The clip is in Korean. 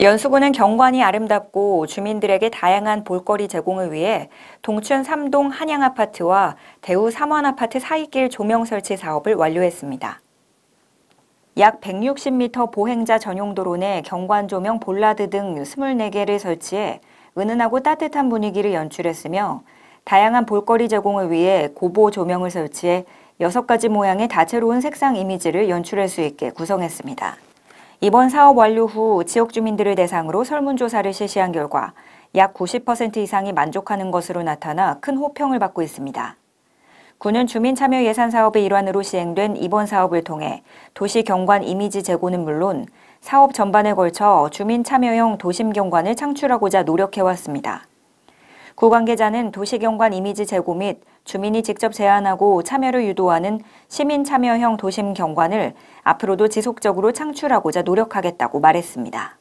연수구는 경관이 아름답고 주민들에게 다양한 볼거리 제공을 위해 동춘 3동 한양아파트와 대우 3원아파트 사이길 조명 설치 사업을 완료했습니다. 약 160m 보행자 전용 도로 내 경관 조명 볼라드 등 24개를 설치해 은은하고 따뜻한 분위기를 연출했으며 다양한 볼거리 제공을 위해 고보 조명을 설치해 6가지 모양의 다채로운 색상 이미지를 연출할 수 있게 구성했습니다. 이번 사업 완료 후 지역 주민들을 대상으로 설문조사를 실시한 결과 약 90% 이상이 만족하는 것으로 나타나 큰 호평을 받고 있습니다. 군은 주민참여 예산 사업의 일환으로 시행된 이번 사업을 통해 도시 경관 이미지 제고는 물론 사업 전반에 걸쳐 주민참여형 도심 경관을 창출하고자 노력해왔습니다. 구 관계자는 도시경관 이미지 제고 및 주민이 직접 제안하고 참여를 유도하는 시민참여형 도심경관을 앞으로도 지속적으로 창출하고자 노력하겠다고 말했습니다.